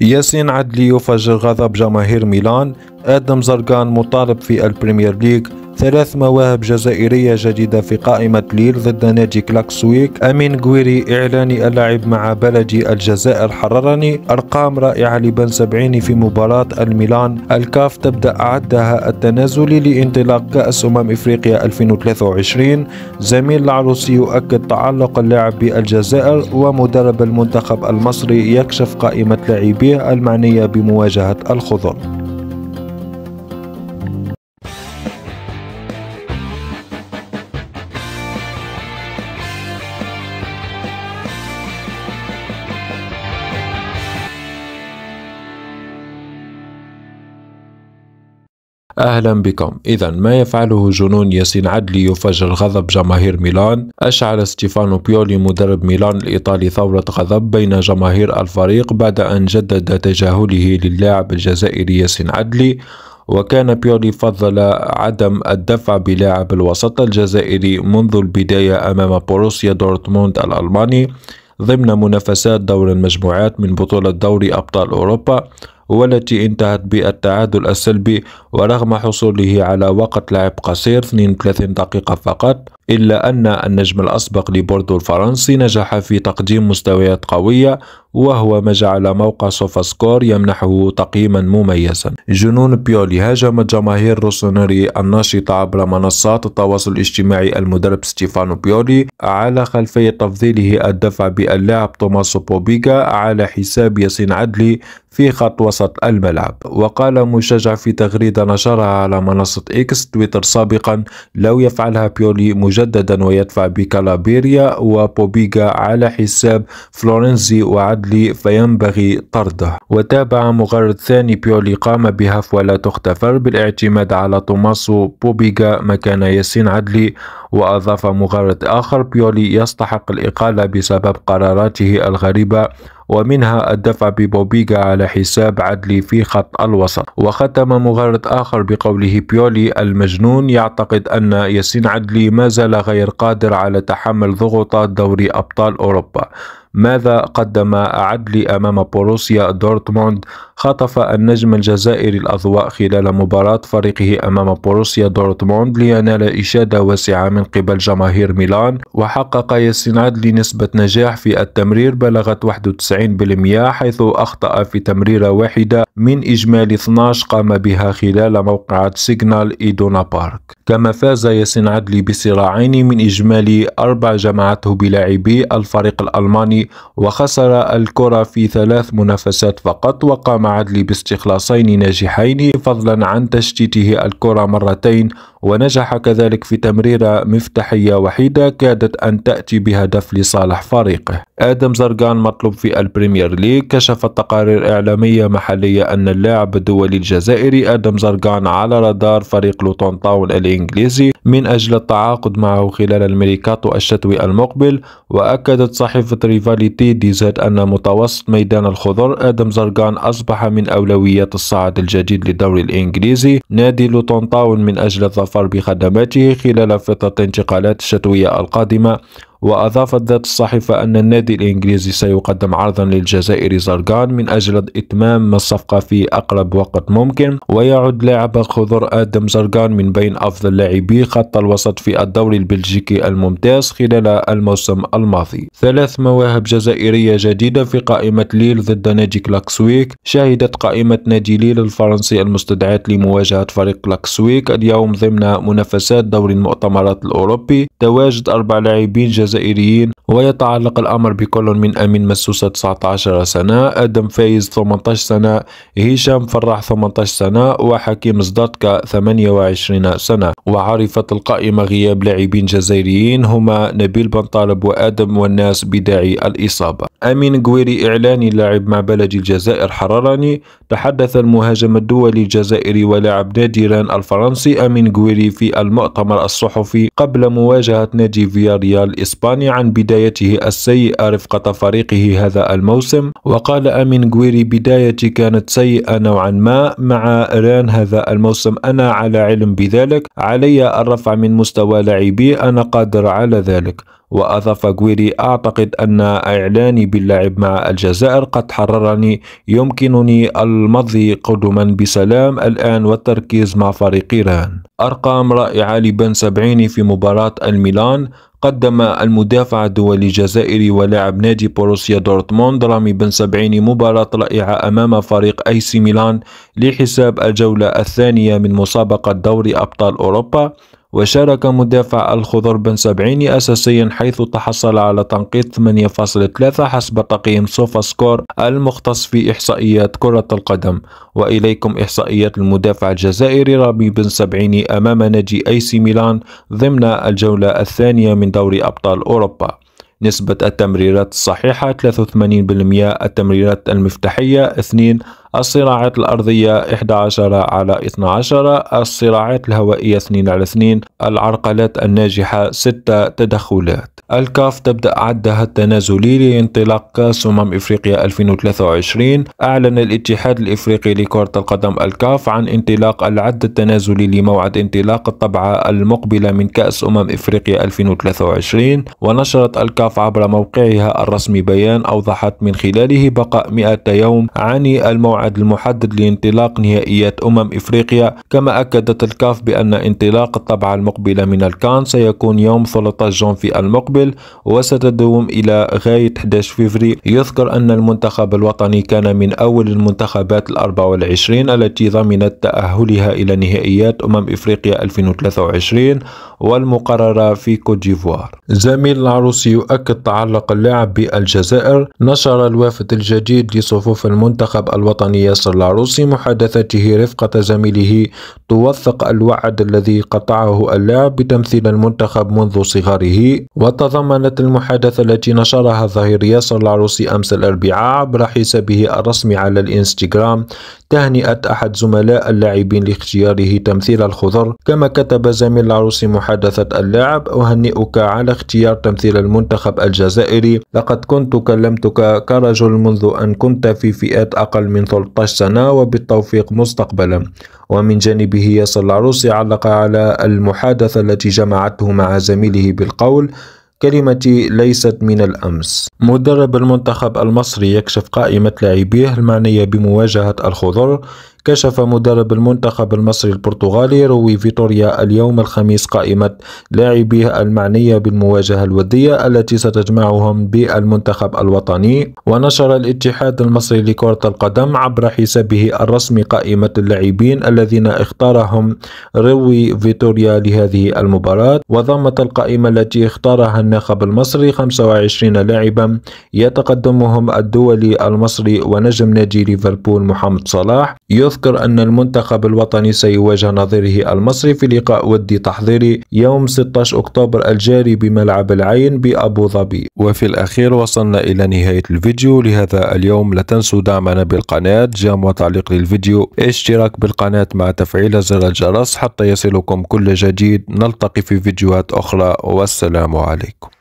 ياسين عدلي يفجر غضب جماهير ميلان آدم زرقان مطالب في البريمير ليج ثلاث مواهب جزائرية جديدة في قائمة ليل ضد نادي كلاكسويك أمين غويري إعلاني اللعب مع بلدي الجزائر حررني أرقام رائعة لبن سبعيني في مباراة الميلان الكاف تبدأ عدها التنازلي لانطلاق كأس أمم إفريقيا 2023 زميل العروسي يؤكد تعلق اللاعب بالجزائر ومدرب المنتخب المصري يكشف قائمة لاعبيه المعنية بمواجهة الخضر أهلا بكم إذا ما يفعله جنون ياسين عدلي يفجر غضب جماهير ميلان أشعل ستيفانو بيولي مدرب ميلان الإيطالي ثورة غضب بين جماهير الفريق بعد أن جدد تجاهله للاعب الجزائري ياسين عدلي وكان بيولي فضل عدم الدفع بلاعب الوسط الجزائري منذ البداية أمام بوروسيا دورتموند الألماني ضمن منافسات دور المجموعات من بطولة دوري أبطال أوروبا والتي انتهت بالتعادل السلبي ورغم حصوله على وقت لعب قصير 32 دقيقة فقط إلا أن النجم الأسبق لبوردو الفرنسي نجح في تقديم مستويات قوية وهو ما جعل موقع سوفاسكور يمنحه تقييما مميزا جنون بيولي هاجمت جماهير روسونري الناشطة عبر منصات التواصل الاجتماعي المدرب ستيفانو بيولي على خلفية تفضيله الدفع باللاعب توماسو بوبيكا على حساب ياسين عدلي في خط وسط الملعب وقال مشجع في تغريدة نشرها على منصة إكس تويتر سابقا لو يفعلها بيولي مجددا ويدفع بكالابيريا وبوبيكا على حساب فلورنزي وعدلي العدل فينبغي طرده وتابع مغرد ثاني بيولي قام بهفوة لا تختفر بالاعتماد على توماسو بوبيغا مكان ياسين عدلي وأضاف مغرد آخر بيولي يستحق الإقالة بسبب قراراته الغريبة ومنها الدفع ببوبيجا على حساب عدلي في خط الوسط وختم مغرد آخر بقوله بيولي المجنون يعتقد أن ياسين عدلي ما زال غير قادر على تحمل ضغوطات دوري أبطال أوروبا ماذا قدم عدلي أمام بوروسيا دورتموند خطف النجم الجزائري الأضواء خلال مباراة فريقه أمام بوروسيا دورتموند لينال إشادة واسعة من قبل جماهير ميلان وحقق ياسين عدلي نسبة نجاح في التمرير بلغت 91 بالمئة حيث أخطأ في تمريرة واحدة من إجمالي 12 قام بها خلال موقعة سيجنال إيدونا بارك كما فاز ياسين عدلي بصراعين من إجمالي أربع جمعته بلاعبي الفريق الألماني وخسر الكرة في ثلاث منافسات فقط وقام عدلي باستخلاصين ناجحين فضلا عن تشتيته الكرة مرتين ونجح كذلك في تمريرة مفتاحية وحيدة كادت أن تأتي بهدف لصالح فريقه آدم زرقان مطلوب في البريمير ليج كشفت تقارير إعلامية محلية أن اللاعب الدولي الجزائري آدم زرقان على رادار فريق لوتون تاون الإنجليزي من أجل التعاقد معه خلال الميريكاتو الشتوي المقبل وأكدت صحيفة ريفاليتي دي زد أن متوسط ميدان الخضر آدم زرقان أصبح من أولويات الصعد الجديد للدوري الإنجليزي نادي لوتون تاون من أجل الظفر الفار بخدماته خلال فترة الانتقالات الشتوية القادمة وأضافت ذات الصحيفة أن النادي الإنجليزي سيقدم عرضا للجزائري زرقان من أجل إتمام الصفقة في أقرب وقت ممكن ويعد لاعب خضر آدم زرقان من بين أفضل لاعبي خط الوسط في الدوري البلجيكي الممتاز خلال الموسم الماضي ثلاث مواهب جزائرية جديدة في قائمة ليل ضد نادي كلاكسويك شهدت قائمة نادي ليل الفرنسي المستدعات لمواجهة فريق كلاكسويك اليوم ضمن منافسات دوري المؤتمرات الأوروبي تواجد أربع لاعبين جزائريين الجزائريين ويتعلق الأمر بكل من أمين مسوسة 19 سنة أدم فايز 18 سنة هشام فراح 18 سنة وحكيم زداتكا 28 سنة وعرفت القائمة غياب لاعبين جزائريين هما نبيل بن طالب وآدم والناس بداعي الإصابة أمين قويري إعلاني لاعب مع بلد الجزائر حررني تحدث المهاجم الدولي الجزائري ولاعب نادي ران الفرنسي أمين قويري في المؤتمر الصحفي قبل مواجهة نادي فياريال الإسباني عن بدايته السيئة رفقة فريقه هذا الموسم وقال أمين جويري بدايتي كانت سيئة نوعا ما مع ران هذا الموسم أنا على علم بذلك علي الرفع من مستوى لاعبي أنا قادر على ذلك وأضاف جويري أعتقد أن إعلاني باللعب مع الجزائر قد حررني يمكنني المضي قدما بسلام الآن والتركيز مع فريق ران أرقام رائعة لبن سبعيني في مباراة الميلان قدم المدافع الدولي الجزائري ولاعب نادي بوروسيا دورتموند رامي بن سبعين مباراة رائعة أمام فريق أي سي ميلان لحساب الجولة الثانية من مسابقة دوري أبطال أوروبا وشارك مدافع الخضر بن سبعيني أساسيا حيث تحصل على تنقيط 8.3 حسب تقييم سوفا سكور المختص في إحصائيات كرة القدم وإليكم إحصائيات المدافع الجزائري رامي بن سبعيني أمام نجي أي سي ميلان ضمن الجولة الثانية من دوري أبطال أوروبا نسبة التمريرات الصحيحة 83% التمريرات المفتاحية 2 الصراعات الأرضية 11 على 12 الصراعات الهوائية 2 على 2 العرقلات الناجحة 6 تدخلات الكاف تبدأ عدها التنازلي لانطلاق كأس أمم إفريقيا 2023 أعلن الاتحاد الإفريقي لكرة القدم الكاف عن انطلاق العد التنازلي لموعد انطلاق الطبعة المقبلة من كأس أمم إفريقيا 2023 ونشرت الكاف عبر موقعها الرسمي بيان أوضحت من خلاله بقاء 100 يوم عن الموعد الموعد المحدد لانطلاق نهائيات أمم إفريقيا كما أكدت الكاف بأن انطلاق الطبعة المقبلة من الكان سيكون يوم 13 في المقبل وستدوم إلى غاية 11 فيفري يذكر أن المنتخب الوطني كان من أول المنتخبات الأربع والعشرين التي ضمنت تأهلها إلى نهائيات أمم إفريقيا 2023 والمقررة في كوت ديفوار زميل العروسي يؤكد تعلق اللاعب بالجزائر نشر الوافد الجديد لصفوف المنتخب الوطني ياسر العروسي محادثته رفقة زميله توثق الوعد الذي قطعه اللاعب بتمثيل المنتخب منذ صغره وتضمنت المحادثة التي نشرها الظهير ياسر العروسي أمس الأربعاء عبر حسابه الرسمي على الإنستغرام تهنئة أحد زملاء اللاعبين لاختياره تمثيل الخضر كما كتب زميل العروسي محادثة اللاعب أهنئك على اختيار تمثيل المنتخب الجزائري لقد كنت كلمتك كرجل منذ أن كنت في فئات أقل من 13 سنة وبالتوفيق مستقبلا ومن جانبه ياسر العروسي علق على المحادثة التي جمعته مع زميله بالقول كلمتي ليست من الأمس مدرب المنتخب المصري يكشف قائمة لاعبيه المعنية بمواجهة الخضر كشف مدرب المنتخب المصري البرتغالي روي فيتوريا اليوم الخميس قائمة لاعبيه المعنية بالمواجهة الودية التي ستجمعهم بالمنتخب الوطني ونشر الاتحاد المصري لكرة القدم عبر حسابه الرسمي قائمة اللاعبين الذين اختارهم روي فيتوريا لهذه المباراة وضمت القائمة التي اختارها الناخب المصري 25 لاعبا يتقدمهم الدولي المصري ونجم نادي ليفربول محمد صلاح يث يذكر أن المنتخب الوطني سيواجه نظيره المصري في لقاء ودي تحضيري يوم 16 أكتوبر الجاري بملعب العين بأبو ظبي وفي الأخير وصلنا إلى نهاية الفيديو لهذا اليوم لا تنسوا دعمنا بالقناة جام وتعليق للفيديو اشتراك بالقناة مع تفعيل زر الجرس حتى يصلكم كل جديد نلتقي في فيديوهات أخرى والسلام عليكم